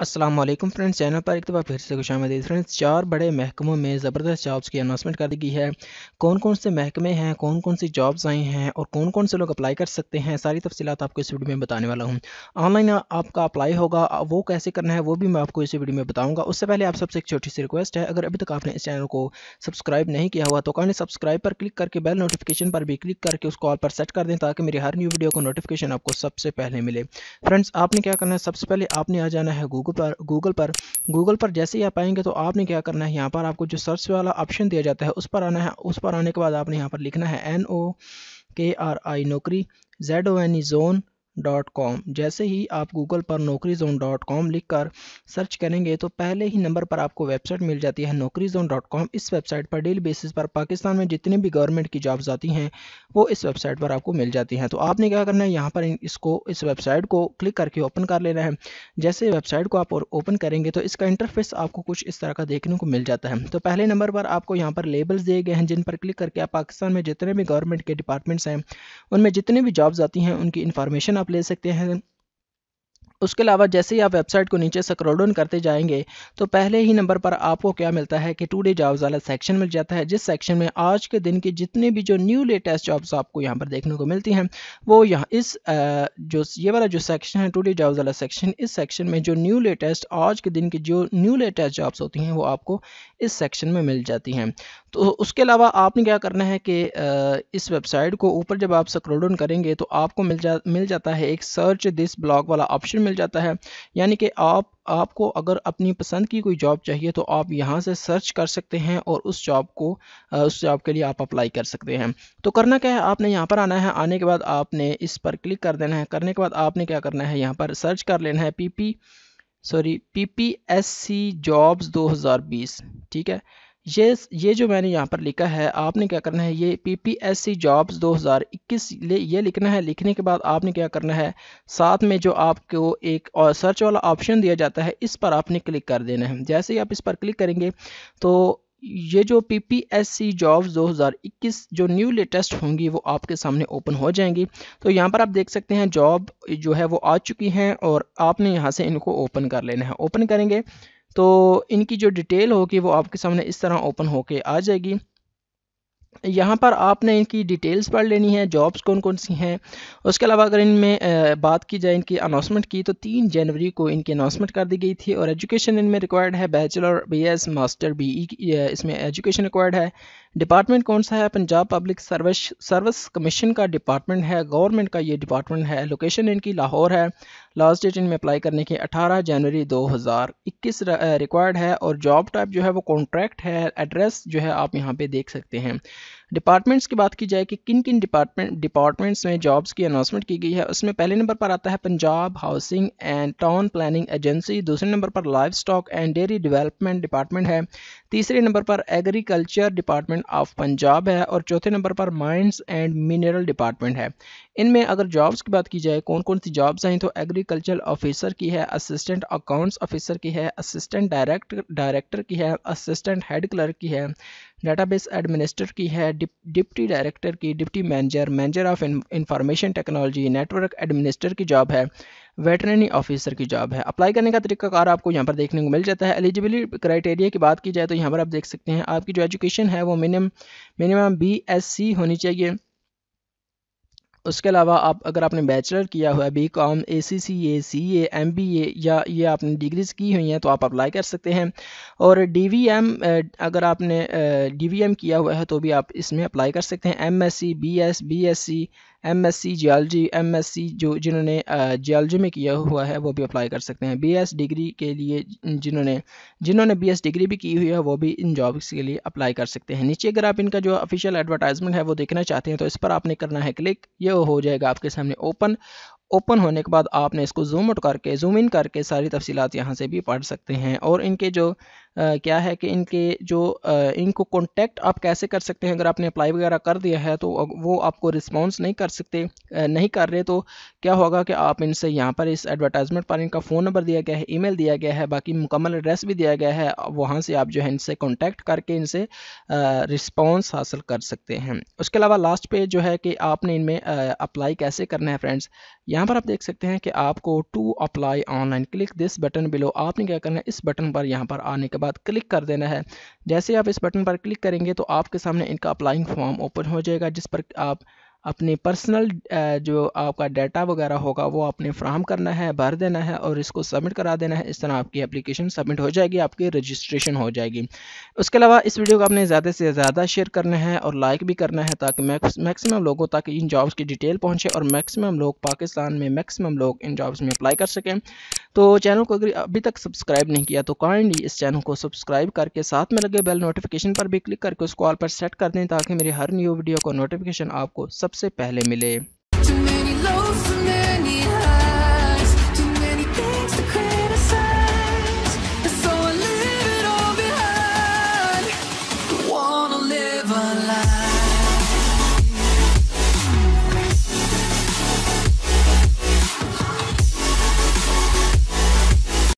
Aslam friends channel पर एक दफ़ा फिर से खुश आमदी फ्रेंड्स चार बड़े महकमों में ज़बरदस्त जॉब्स की अनाउंसमेंट कर दी गई है कौन कौन से महकमे हैं कौन कौन सी जॉब्स आई हैं और कौन कौन से लोग अप्लाई कर सकते हैं सारी तफसीत आपको इस वीडियो में बताने वाला हूँ ऑनलाइन आपका अप्लाई होगा वो कैसे करना है वो भी मैं आपको इस वीडियो में बताऊँगा उससे पहले आप सबसे एक छोटी सी रिक्वेस्ट है अगर अभी तक आपने इस चैनल को सब्सक्राइब नहीं किया हुआ तो कहीं सब्सक्राइब पर क्लिक करके बेल नोटिफिकेशन पर भी क्लिक करके उसको कॉल पर सेट कर दें ताकि मेरी हर न्यू वीडियो को नोटिफिकेशन आपको सबसे पहले मिले फ्रेंड्स आपने क्या करना है सबसे पहले आपने आ जाना है गूगल गूगल पर गूगल पर गूगल पर जैसे ही आप आएंगे तो आपने क्या करना है यहाँ पर आपको जो सर्च वाला ऑप्शन दिया जाता है उस पर आना है उस पर आने के बाद आपने यहाँ पर लिखना है एन ओ के आर आई Naukri Z O N E zone dot com जैसे ही आप गूगल पर नौकरी जोन डॉट कॉम लिख कर सर्च करेंगे तो पहले ही नंबर पर आपको वेबसाइट मिल जाती है नौकरी जोन डॉट कॉम इस वेबसाइट पर डेली बेसिस पर पाकिस्तान में जितनी भी गवर्नमेंट की जॉब्स आती हैं वो इस वेबसाइट पर आपको मिल जाती हैं तो आपने क्या करना है यहाँ पर इसको इस वेबसाइट को क्लिक करके ओपन कर लेना है जैसे वेबसाइट को आप ओपन करेंगे तो इसका इंटरफेस आपको कुछ इस तरह का देखने को मिल जाता है तो पहले नंबर पर आपको यहाँ पर लेबल्स दिए गए हैं जिन पर क्लिक करके आप पाकिस्तान में जितने भी गवर्नमेंट के डिपार्टमेंट्स हैं उनमें जितनी भी जॉब्स आती हैं उनकी इन्फॉर्मेशन आप ले सकते हैं उसके अलावा जैसे ही आप वेबसाइट को नीचे स्क्रॉल डाउन करते जाएंगे तो पहले ही नंबर पर आपको क्या मिलता है कि टुडे जॉब्स वाला सेक्शन मिल जाता है जिस सेक्शन में आज के दिन की जितने भी जो न्यू लेटेस्ट जॉब्स आपको यहाँ पर देखने को मिलती हैं वो यहाँ इस जो ये वाला जो सेक्शन है टुडे जॉब्स वाला सेक्शन इस सेक्शन में जो न्यू लेटेस्ट आज के दिन की जो न्यू लेटेस्ट जॉब्स होती हैं वो आपको इस सेक्शन में मिल जाती हैं तो उसके अलावा आपने क्या करना है कि इस वेबसाइट को ऊपर जब आप स्क्रॉल डाउन करेंगे तो आपको मिल जा मिल जाता है एक सर्च दिस ब्लॉग वाला ऑप्शन मिल जाता है यानी कि आप आपको अगर अपनी पसंद की कोई जॉब चाहिए तो आप यहाँ से सर्च कर सकते हैं और उस जॉब को उस जॉब के लिए आप अप्लाई कर सकते हैं तो करना क्या है आपने यहाँ पर आना है आने के बाद आपने इस पर क्लिक कर देना है करने के बाद आपने क्या करना है यहाँ पर सर्च कर लेना है P sorry P P S C jobs दो ठीक है ये ये जो मैंने यहाँ पर लिखा है आपने क्या करना है ये P P S C jobs दो हज़ार इक्कीस ये लिखना है लिखने के बाद आपने क्या करना है साथ में जो आपको एक और सर्च वाला ऑप्शन दिया जाता है इस पर आपने क्लिक कर देना है जैसे ही आप इस पर क्लिक करेंगे तो ये जो P P S C jobs इक्कीस जो न्यू लेटेस्ट होंगी वो आपके सामने ओपन हो जाएंगी तो यहाँ पर आप देख सकते हैं जॉब जो है वो आ चुकी हैं और आपने यहाँ से इनको ओपन कर लेना है ओपन करेंगे तो इनकी जो डिटेल होगी वो आपके सामने इस तरह ओपन होके आ जाएगी यहाँ पर आपने इनकी डिटेल्स पढ़ लेनी है जॉब्स कौन कौन सी हैं उसके अलावा अगर इनमें बात की जाए इनकी अनाउंसमेंट की तो तीन जनवरी को इनकी अनाउंसमेंट कर दी गई थी और एजुकेशन इनमें रिक्वायर्ड है बैचलर बीएस मास्टर बीई इसमें एजुकेशन रिक्वायर्ड है डिपार्टमेंट कौन सा है Punjab public service service commission का डिपार्टमेंट है गवर्नमेंट का ये डिपार्टमेंट है लोकेशन इनकी लाहौर है लास्ट डेट इनमें अप्लाई करने की 18 जनवरी 2021 रिक्वायर्ड है और जॉब टाइप जो है वो कॉन्ट्रैक्ट है एड्रेस जो है आप यहाँ पे देख सकते हैं डिपार्टमेंट्स की बात की जाए कि किन किन डिपार्टमेंट डिपार्टमेंट्स में जॉब्स की अनाउंसमेंट की गई है उसमें पहले नंबर पर आता है Punjab housing and town planning agency दूसरे नंबर पर livestock and dairy development department है तीसरे नंबर पर एग्रीकल्चर डिपार्टमेंट ऑफ पंजाब है और चौथे नंबर पर माइंस एंड मिनरल डिपार्टमेंट है इनमें अगर जॉब्स की बात की जाए कौन कौन सी जॉब्स हैं तो एग्रीकल्चर ऑफिसर की है असिस्टेंट अकाउंट्स ऑफिसर की है असिस्टेंट डायरेक्ट डायरेक्टर की है असिस्टेंट हेड क्लर्क की है डेटाबेस एडमिनिस्टर की है डिप्टी डायरेक्टर की deputy manager manager of information technology network administer की जॉब है वेटरनरी ऑफिसर की जॉब है अप्लाई करने का तरीकाकार आपको यहाँ पर देखने को मिल जाता है एलिजिबिलिटी क्राइटेरिया की बात की जाए तो यहाँ पर आप देख सकते हैं आपकी जो एजुकेशन है वो मिनिमम मिनिमम बी होनी चाहिए उसके अलावा आप अगर आपने बैचलर किया हुआ है B com A C C A C A M B A या ये आपने डिग्रीज़ की हुई हैं तो आप अप्लाई कर सकते हैं और डी वी एम अगर आपने डी वी एम किया हुआ है तो भी आप इसमें अप्लाई कर सकते हैं M S C B S B S C MSc S MSc जो जिन्होंने जियालॉजी में किया हुआ है वो भी अप्लाई कर सकते हैं बीएस डिग्री के लिए जिन्होंने जिन्होंने बीएस डिग्री भी की हुई है वो भी इन जॉब्स के लिए अप्लाई कर सकते हैं नीचे अगर आप इनका जो ऑफिशियल एडवर्टाइजमेंट है वो देखना चाहते हैं तो इस पर आपने करना है क्लिक ये हो जाएगा आपके सामने ओपन ओपन होने के बाद आपने इसको जूम आउट करके जूम इन करके सारी तफसीत यहाँ से भी पढ़ सकते हैं और इनके जो आ, क्या है कि इनके जो आ, इनको कॉन्टैक्ट आप कैसे कर सकते हैं अगर आपने अप्लाई वगैरह कर दिया है तो वो आपको रिस्पॉन्स नहीं कर सकते आ, नहीं कर रहे तो क्या होगा कि आप इनसे यहाँ पर इस एडवर्टाइजमेंट पर इनका फ़ोन नंबर दिया गया है मेल दिया गया है बाकी मुकम्मल एड्रेस भी दिया गया है वहाँ से आप जो है इनसे कॉन्टैक्ट करके इनसे रिस्पॉन्स हासिल कर सकते हैं उसके अलावा लास्ट पे जो है कि आपने इनमें अप्लाई कैसे करना है फ्रेंड्स यहाँ यहाँ पर आप देख सकते हैं कि आपको to apply online click this button below आपने क्या करना है इस बटन पर यहाँ पर आने के बाद क्लिक कर देना है जैसे आप इस बटन पर क्लिक करेंगे तो आपके सामने इनका अप्लाइंग फॉर्म ओपन हो जाएगा जिस पर आप अपने पर्सनल जो आपका डाटा वगैरह होगा वो आपने फ्राहम करना है भर देना है और इसको सबमिट करा देना है इस तरह आपकी एप्लीकेशन सबमिट हो जाएगी आपकी रजिस्ट्रेशन हो जाएगी उसके अलावा इस वीडियो को आपने ज़्यादा से ज़्यादा शेयर करना है और लाइक भी करना है ताकि मैक्सिमम लोगों तक इन जॉब्स की डिटेल पहुँचे और मैक्सिमम लोग पाकिस्तान में मैक्सिमम लोग इन जॉब्स में अप्लाई कर सकें तो चैनल को अगर अभी तक सब्सक्राइब नहीं किया तो काइंडली इस चैनल को सब्सक्राइब करके साथ में लगे बेल नोटिफिकेशन पर भी क्लिक करके उस कॉल पर सेट कर दें ताकि मेरी हर न्यू वीडियो को नोटिफिकेशन आपको सब सबसे पहले मिले